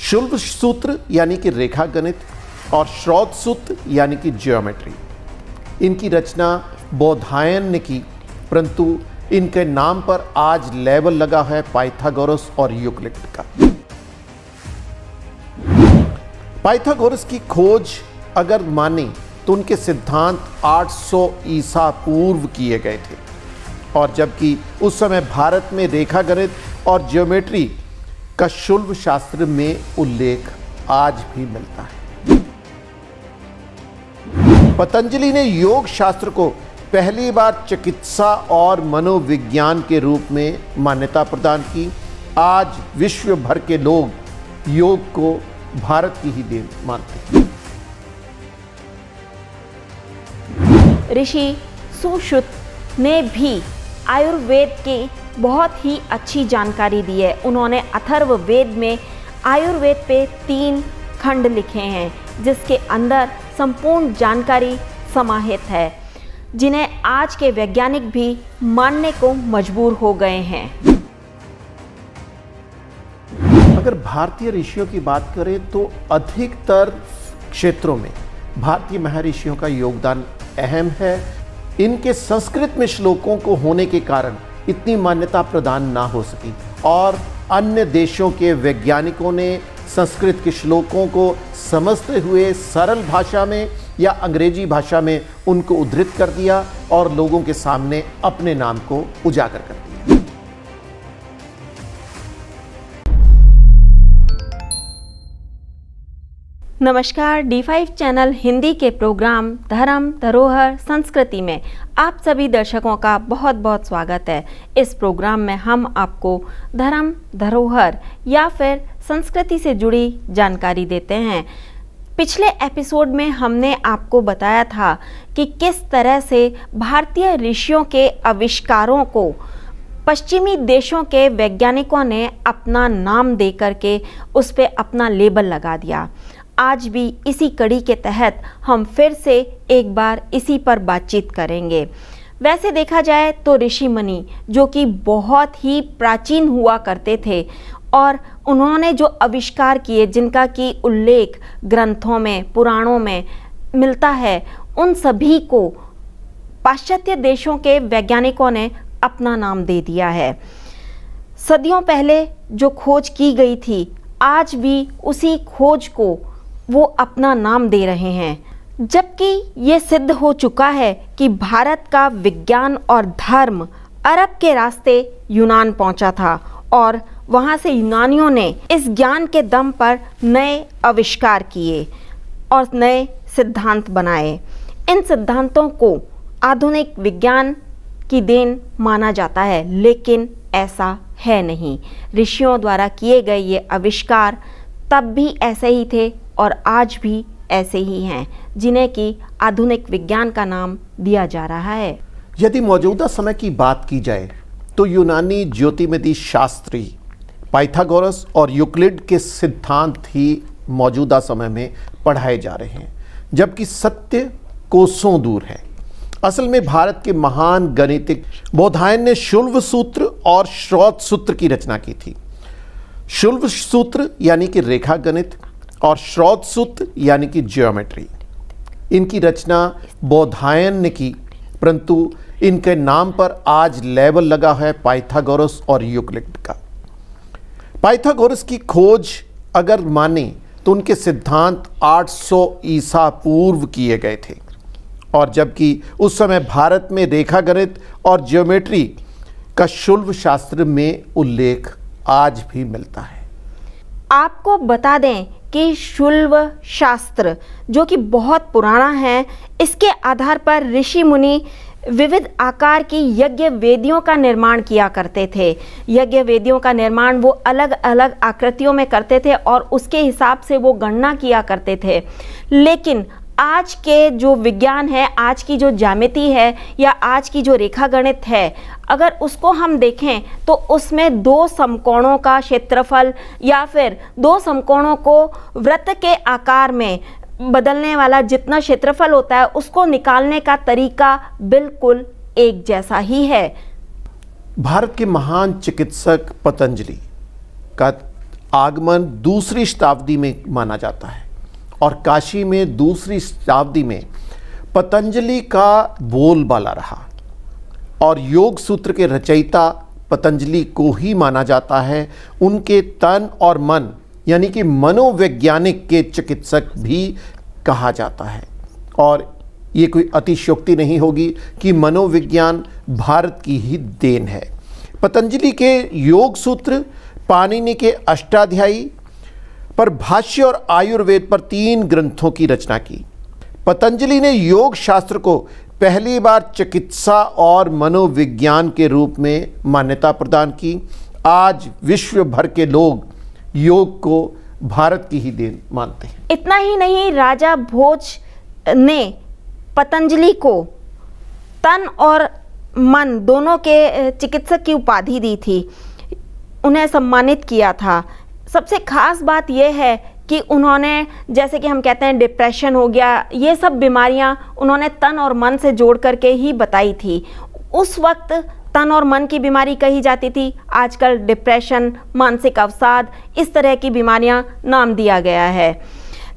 शुल्भ सूत्र यानी कि रेखा गणित और श्रौत सूत्र यानी कि ज्योमेट्री इनकी रचना बौधायन ने की परंतु इनके नाम पर आज लेबल लगा है पाइथागोरस और यूक्लिड का पाइथागोरस की खोज अगर माने तो उनके सिद्धांत 800 ईसा पूर्व किए गए थे और जबकि उस समय भारत में रेखा गणित और ज्योमेट्री का शुल्व शास्त्र में उल्लेख आज भी मिलता है पतंजलि ने योग शास्त्र को पहली बार चिकित्सा और मनोविज्ञान के रूप में मान्यता प्रदान की आज विश्व भर के लोग योग को भारत की ही देन मानते हैं ऋषि सुश्रुत ने भी आयुर्वेद के बहुत ही अच्छी जानकारी दी है उन्होंने अथर्व वेद में आयुर्वेद पे तीन खंड लिखे हैं जिसके अंदर संपूर्ण जानकारी समाहित है जिन्हें आज के वैज्ञानिक भी मानने को मजबूर हो गए हैं अगर भारतीय ऋषियों की बात करें तो अधिकतर क्षेत्रों में भारतीय महर्षियों का योगदान अहम है इनके संस्कृत में श्लोकों को होने के कारण इतनी मान्यता प्रदान ना हो सकी और अन्य देशों के वैज्ञानिकों ने संस्कृत के श्लोकों को समझते हुए सरल भाषा में या अंग्रेजी भाषा में उनको उद्धृत कर दिया और लोगों के सामने अपने नाम को उजागर कर दिया नमस्कार डी फाइव चैनल हिंदी के प्रोग्राम धर्म धरोहर संस्कृति में आप सभी दर्शकों का बहुत बहुत स्वागत है इस प्रोग्राम में हम आपको धर्म धरोहर या फिर संस्कृति से जुड़ी जानकारी देते हैं पिछले एपिसोड में हमने आपको बताया था कि किस तरह से भारतीय ऋषियों के आविष्कारों को पश्चिमी देशों के वैज्ञानिकों ने अपना नाम दे करके उस पर अपना लेबल लगा दिया आज भी इसी कड़ी के तहत हम फिर से एक बार इसी पर बातचीत करेंगे वैसे देखा जाए तो ऋषि मुनि जो कि बहुत ही प्राचीन हुआ करते थे और उन्होंने जो आविष्कार किए जिनका कि उल्लेख ग्रंथों में पुराणों में मिलता है उन सभी को पाश्चात्य देशों के वैज्ञानिकों ने अपना नाम दे दिया है सदियों पहले जो खोज की गई थी आज भी उसी खोज को वो अपना नाम दे रहे हैं जबकि ये सिद्ध हो चुका है कि भारत का विज्ञान और धर्म अरब के रास्ते यूनान पहुंचा था और वहाँ से यूनानियों ने इस ज्ञान के दम पर नए आविष्कार किए और नए सिद्धांत बनाए इन सिद्धांतों को आधुनिक विज्ञान की देन माना जाता है लेकिन ऐसा है नहीं ऋषियों द्वारा किए गए ये आविष्कार तब भी ऐसे ही थे और आज भी ऐसे ही हैं जिन्हें कि आधुनिक विज्ञान का नाम दिया जा रहा है यदि मौजूदा समय की बात की जाए तो यूनानी ज्योतिमदी शास्त्री पाइथागोरस और यूक्लिड के सिद्धांत ही मौजूदा समय में पढ़ाए जा रहे हैं जबकि सत्य कोसों दूर है असल में भारत के महान गणितिक बोधायन ने शुल्व सूत्र और श्रोत सूत्र की रचना की थी शुल्व सूत्र यानी कि रेखा गणित और श्रोत सूत्र यानी कि जियोमेट्री इनकी रचना बौधायन ने की परंतु इनके नाम पर आज लेबल लगा है पाइथागोरस और यूक्लिड का पाइथागोरस की खोज अगर माने तो उनके सिद्धांत 800 ईसा पूर्व किए गए थे और जबकि उस समय भारत में रेखा गणित और ज्योमेट्री का शुल्व शास्त्र में उल्लेख आज भी मिलता है आपको बता दें कि शुल्व शास्त्र जो कि बहुत पुराना है इसके आधार पर ऋषि मुनि विविध आकार की यज्ञ वेदियों का निर्माण किया करते थे यज्ञ वेदियों का निर्माण वो अलग अलग आकृतियों में करते थे और उसके हिसाब से वो गणना किया करते थे लेकिन आज के जो विज्ञान है आज की जो जामिति है या आज की जो रेखा गणित है अगर उसको हम देखें तो उसमें दो समकोणों का क्षेत्रफल या फिर दो समकोणों को व्रत के आकार में बदलने वाला जितना क्षेत्रफल होता है उसको निकालने का तरीका बिल्कुल एक जैसा ही है भारत के महान चिकित्सक पतंजलि का आगमन दूसरी शताब्दी में माना जाता है और काशी में दूसरी शताब्दी में पतंजलि का बोलबाला रहा और योग सूत्र के रचयिता पतंजलि को ही माना जाता है उनके तन और मन यानी कि मनोवैज्ञानिक के चिकित्सक भी कहा जाता है और ये कोई अतिशोक्ति नहीं होगी कि मनोविज्ञान भारत की ही देन है पतंजलि के योग सूत्र पाणिनि के अष्टाध्यायी पर भाष्य और आयुर्वेद पर तीन ग्रंथों की रचना की पतंजलि ने योग शास्त्र को पहली बार चिकित्सा और मनोविज्ञान के रूप में मान्यता प्रदान की आज विश्व भर के लोग योग को भारत की ही देन मानते हैं इतना ही नहीं राजा भोज ने पतंजलि को तन और मन दोनों के चिकित्सक की उपाधि दी थी उन्हें सम्मानित किया था सबसे खास बात यह है कि उन्होंने जैसे कि हम कहते हैं डिप्रेशन हो गया ये सब बीमारियां उन्होंने तन और मन से जोड़ करके ही बताई थी उस वक्त तन और मन की बीमारी कही जाती थी आजकल डिप्रेशन मानसिक अवसाद इस तरह की बीमारियां नाम दिया गया है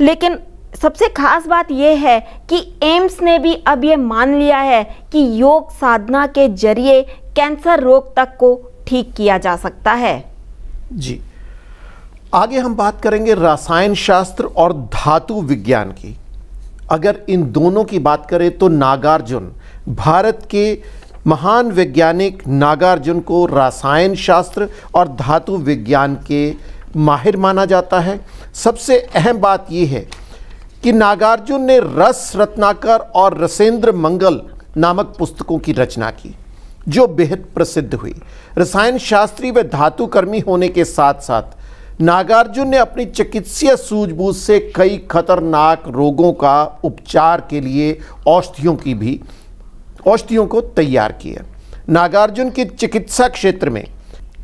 लेकिन सबसे खास बात यह है कि एम्स ने भी अब ये मान लिया है कि योग साधना के जरिए कैंसर रोग तक को ठीक किया जा सकता है जी आगे हम बात करेंगे रसायन शास्त्र और धातु विज्ञान की अगर इन दोनों की बात करें तो नागार्जुन भारत के महान वैज्ञानिक नागार्जुन को रसायन शास्त्र और धातु विज्ञान के माहिर माना जाता है सबसे अहम बात यह है कि नागार्जुन ने रस रत्नाकर और रसेंद्र मंगल नामक पुस्तकों की रचना की जो बेहद प्रसिद्ध हुई रसायन शास्त्री व धातुकर्मी होने के साथ साथ नागार्जुन ने अपनी चिकित्सीय सूझबूझ से कई खतरनाक रोगों का उपचार के लिए औषधियों की भी औषधियों को तैयार किया नागार्जुन की चिकित्सा क्षेत्र में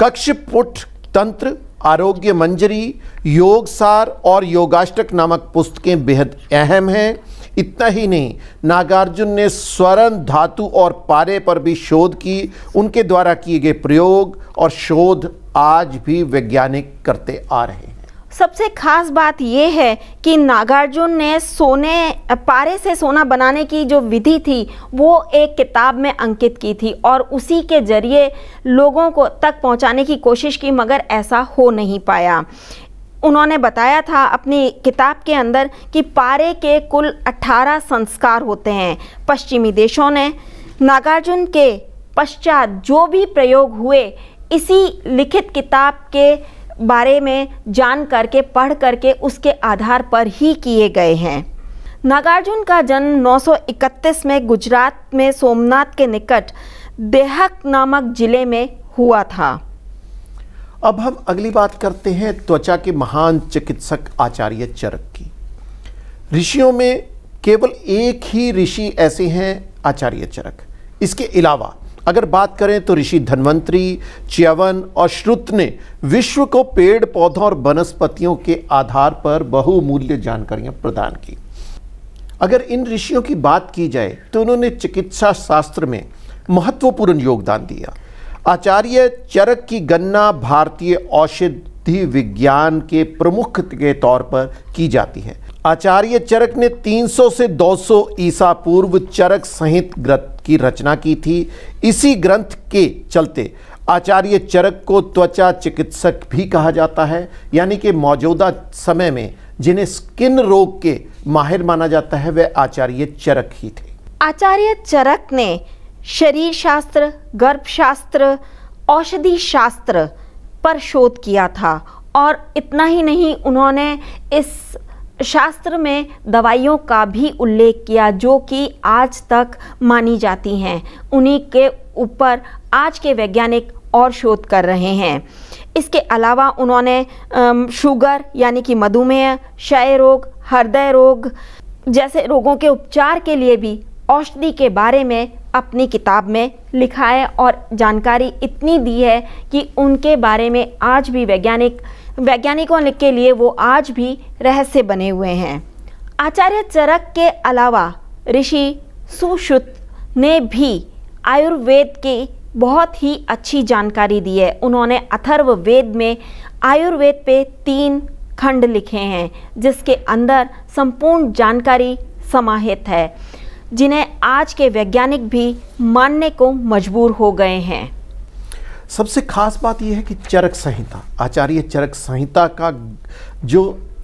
कक्षपुट तंत्र आरोग्य मंजरी योगसार और योगाष्टक नामक पुस्तकें बेहद अहम हैं इतना ही नहीं नागार्जुन ने स्वर्ण धातु और पारे पर भी शोध की उनके द्वारा किए गए प्रयोग और शोध आज भी वैज्ञानिक करते आ रहे हैं सबसे खास बात यह है कि नागार्जुन ने सोने पारे से सोना बनाने की जो विधि थी वो एक किताब में अंकित की थी और उसी के जरिए लोगों को तक पहुंचाने की कोशिश की मगर ऐसा हो नहीं पाया उन्होंने बताया था अपनी किताब के अंदर कि पारे के कुल 18 संस्कार होते हैं पश्चिमी देशों ने नागार्जुन के पश्चात जो भी प्रयोग हुए इसी लिखित किताब के बारे में जान करके पढ़ करके उसके आधार पर ही किए गए हैं नागार्जुन का जन्म 931 में गुजरात में सोमनाथ के निकट देहक नामक ज़िले में हुआ था अब हम अगली बात करते हैं त्वचा के महान चिकित्सक आचार्य चरक की ऋषियों में केवल एक ही ऋषि ऐसे हैं आचार्य चरक इसके अलावा अगर बात करें तो ऋषि धनवंतरी च्यवन और श्रुत ने विश्व को पेड़ पौधों और वनस्पतियों के आधार पर बहुमूल्य जानकारियां प्रदान की अगर इन ऋषियों की बात की जाए तो उन्होंने चिकित्सा शास्त्र में महत्वपूर्ण योगदान दिया आचार्य चरक की गणना भारतीय औषधि विज्ञान के प्रमुख के तौर पर की जाती है आचार्य चरक ने 300 से 200 ईसा पूर्व चरक संहित ग्रंथ की रचना की थी इसी ग्रंथ के चलते आचार्य चरक को त्वचा चिकित्सक भी कहा जाता है यानी कि मौजूदा समय में जिन्हें स्किन रोग के माहिर माना जाता है वह आचार्य चरक ही थे आचार्य चरक ने शरीर शास्त्र गर्भशास्त्र औषधि शास्त्र पर शोध किया था और इतना ही नहीं उन्होंने इस शास्त्र में दवाइयों का भी उल्लेख किया जो कि आज तक मानी जाती हैं उन्हीं के ऊपर आज के वैज्ञानिक और शोध कर रहे हैं इसके अलावा उन्होंने शुगर यानी कि मधुमेह क्षय रोग हृदय रोग जैसे रोगों के उपचार के लिए भी औषधि के बारे में अपनी किताब में लिखा है और जानकारी इतनी दी है कि उनके बारे में आज भी वैज्ञानिक वैज्ञानिकों के लिए वो आज भी रहस्य बने हुए हैं आचार्य चरक के अलावा ऋषि सुश्रुत ने भी आयुर्वेद की बहुत ही अच्छी जानकारी दी है उन्होंने अथर्व वेद में आयुर्वेद पे तीन खंड लिखे हैं जिसके अंदर संपूर्ण जानकारी समाहित है जिन्हें आज के वैज्ञानिक भी मानने को मजबूर हो गए हैं सबसे खास बात यह है कि चरक संहिता आचार्य चरक संहिता का जो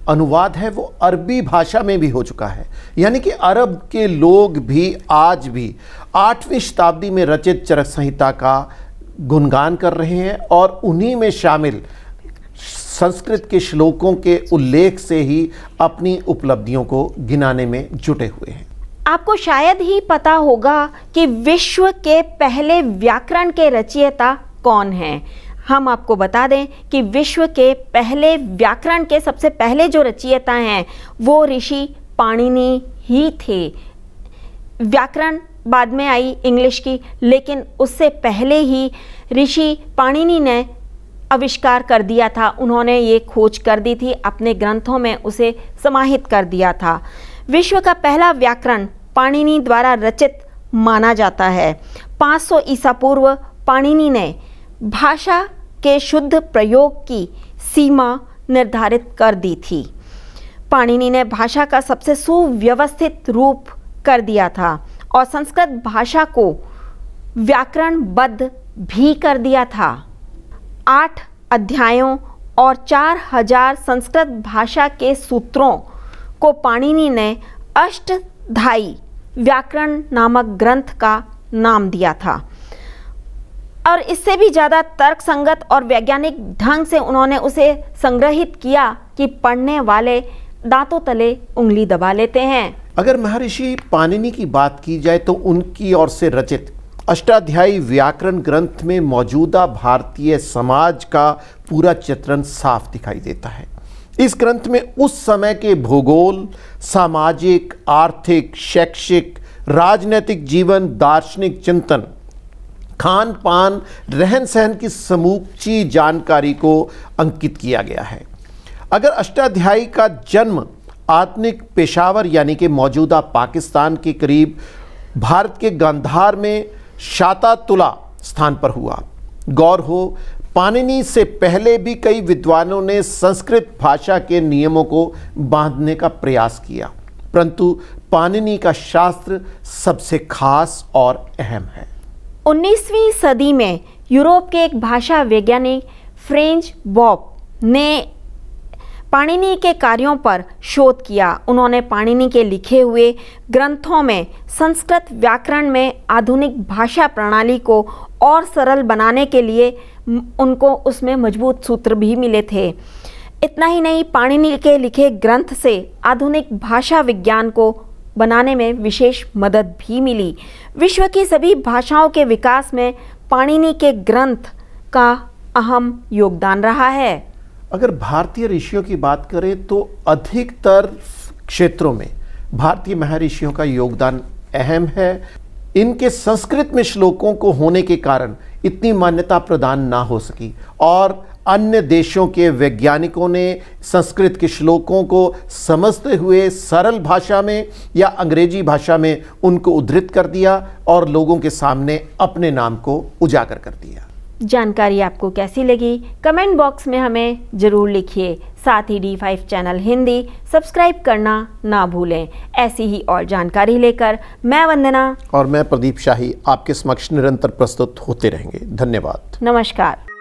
अनुवाद है वो अरबी भाषा में भी हो चुका है यानी कि अरब के लोग भी आज भी आठवीं शताब्दी में रचित चरक संहिता का गुणगान कर रहे हैं और उन्हीं में शामिल संस्कृत के श्लोकों के उल्लेख से ही अपनी उपलब्धियों को गिनाने में जुटे हुए हैं आपको शायद ही पता होगा कि विश्व के पहले व्याकरण के रचयिता कौन हैं हम आपको बता दें कि विश्व के पहले व्याकरण के सबसे पहले जो रचयिता हैं वो ऋषि पाणिनि ही थे व्याकरण बाद में आई इंग्लिश की लेकिन उससे पहले ही ऋषि पाणिनि ने आविष्कार कर दिया था उन्होंने ये खोज कर दी थी अपने ग्रंथों में उसे समाहित कर दिया था विश्व का पहला व्याकरण पाणिनि द्वारा रचित माना जाता है 500 ईसा पूर्व पाणिनि ने भाषा के शुद्ध प्रयोग की सीमा निर्धारित कर दी थी पाणिनि ने भाषा का सबसे सुव्यवस्थित रूप कर दिया था और संस्कृत भाषा को व्याकरणबद्ध भी कर दिया था आठ अध्यायों और चार हजार संस्कृत भाषा के सूत्रों को पाणिनी ने अष्टधाई व्याकरण नामक ग्रंथ का नाम दिया था और इससे भी ज़्यादा तर्क संगत और वैज्ञानिक ढंग से उन्होंने उसे संग्रहित किया कि पढ़ने वाले दांतों तले उंगली दबा लेते हैं अगर महर्षि पाणिनि की बात की जाए तो उनकी ओर से रचित अष्टाध्यायी व्याकरण ग्रंथ में मौजूदा भारतीय समाज का पूरा चित्रण साफ दिखाई देता है इस ग्रंथ में उस समय के भूगोल सामाजिक आर्थिक शैक्षिक राजनीतिक जीवन दार्शनिक चिंतन खान पान रहन सहन की समूची जानकारी को अंकित किया गया है अगर अष्टाध्यायी का जन्म आत्मिक पेशावर यानी कि मौजूदा पाकिस्तान के करीब भारत के गांधार में शाता तुला स्थान पर हुआ गौर हो पाणिनि से पहले भी कई विद्वानों ने संस्कृत भाषा के नियमों को बांधने का प्रयास किया परंतु पाणिनि का शास्त्र सबसे खास और अहम है 19वीं सदी में यूरोप के एक भाषा वैज्ञानिक फ्रेंच बॉब ने पाणिनि के कार्यों पर शोध किया उन्होंने पाणिनि के लिखे हुए ग्रंथों में संस्कृत व्याकरण में आधुनिक भाषा प्रणाली को और सरल बनाने के लिए उनको उसमें मजबूत सूत्र भी मिले थे इतना ही नहीं पाणिनि के लिखे ग्रंथ से आधुनिक भाषा विज्ञान को बनाने में विशेष मदद भी मिली विश्व की सभी भाषाओं के विकास में पाणिनि के ग्रंथ का अहम योगदान रहा है अगर भारतीय ऋषियों की बात करें तो अधिकतर क्षेत्रों में भारतीय महर्षियों का योगदान अहम है इनके संस्कृत में श्लोकों को होने के कारण इतनी मान्यता प्रदान ना हो सकी और अन्य देशों के वैज्ञानिकों ने संस्कृत के श्लोकों को समझते हुए सरल भाषा में या अंग्रेजी भाषा में उनको उद्धृत कर दिया और लोगों के सामने अपने नाम को उजागर कर दिया जानकारी आपको कैसी लगी कमेंट बॉक्स में हमें ज़रूर लिखिए साथ ही D five channel Hindi subscribe करना ना भूलें ऐसी ही और जानकारी लेकर मैं वंदना और मैं प्रदीप शाही आपके समक्ष निरंतर प्रस्तुत होते रहेंगे धन्यवाद नमस्कार